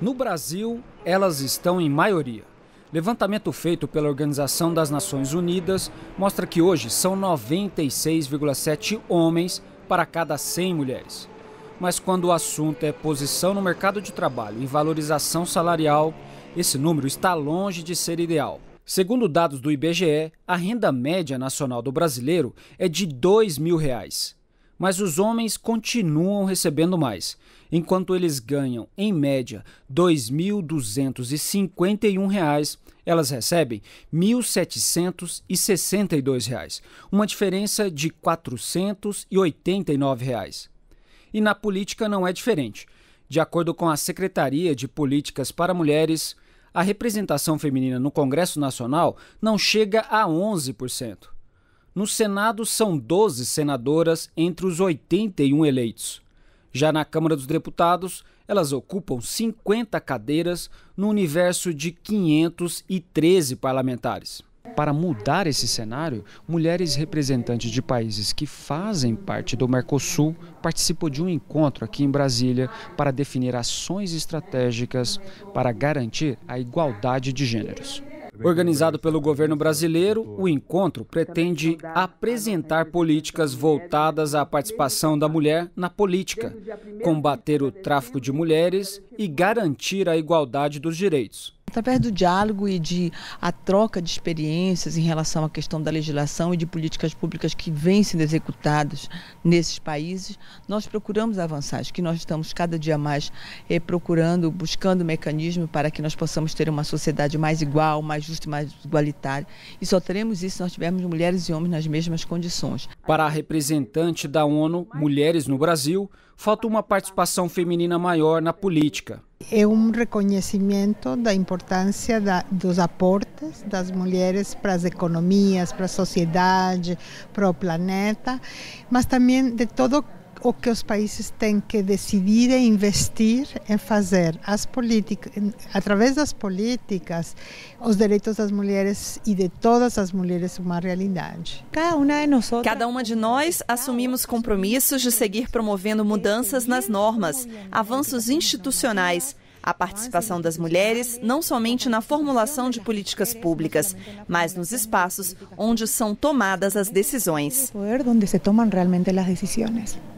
No Brasil, elas estão em maioria. Levantamento feito pela Organização das Nações Unidas mostra que hoje são 96,7 homens para cada 100 mulheres. Mas quando o assunto é posição no mercado de trabalho e valorização salarial, esse número está longe de ser ideal. Segundo dados do IBGE, a renda média nacional do brasileiro é de R$ 2 mil. Reais mas os homens continuam recebendo mais, enquanto eles ganham, em média, R$ 2.251, elas recebem R$ 1.762, uma diferença de R$ 489. Reais. E na política não é diferente. De acordo com a Secretaria de Políticas para Mulheres, a representação feminina no Congresso Nacional não chega a 11%. No Senado são 12 senadoras entre os 81 eleitos. Já na Câmara dos Deputados, elas ocupam 50 cadeiras no universo de 513 parlamentares. Para mudar esse cenário, mulheres representantes de países que fazem parte do Mercosul participou de um encontro aqui em Brasília para definir ações estratégicas para garantir a igualdade de gêneros. Organizado pelo governo brasileiro, o encontro pretende apresentar políticas voltadas à participação da mulher na política, combater o tráfico de mulheres e garantir a igualdade dos direitos através do diálogo e de a troca de experiências em relação à questão da legislação e de políticas públicas que vêm sendo executadas nesses países, nós procuramos avançar. Acho que nós estamos cada dia mais eh, procurando, buscando mecanismos para que nós possamos ter uma sociedade mais igual, mais justa e mais igualitária. E só teremos isso se nós tivermos mulheres e homens nas mesmas condições. Para a representante da ONU Mulheres no Brasil, falta uma participação feminina maior na política. É um reconhecimento da importância da, dos aportes das mulheres para as economias, para a sociedade, para o planeta, mas também de todo o que os países têm que decidir e é investir em fazer as políticas, através das políticas, os direitos das mulheres e de todas as mulheres uma realidade. Cada uma de nós assumimos compromissos de seguir promovendo mudanças nas normas, avanços institucionais a participação das mulheres não somente na formulação de políticas públicas, mas nos espaços onde são tomadas as decisões. Onde se tomam realmente as decisões.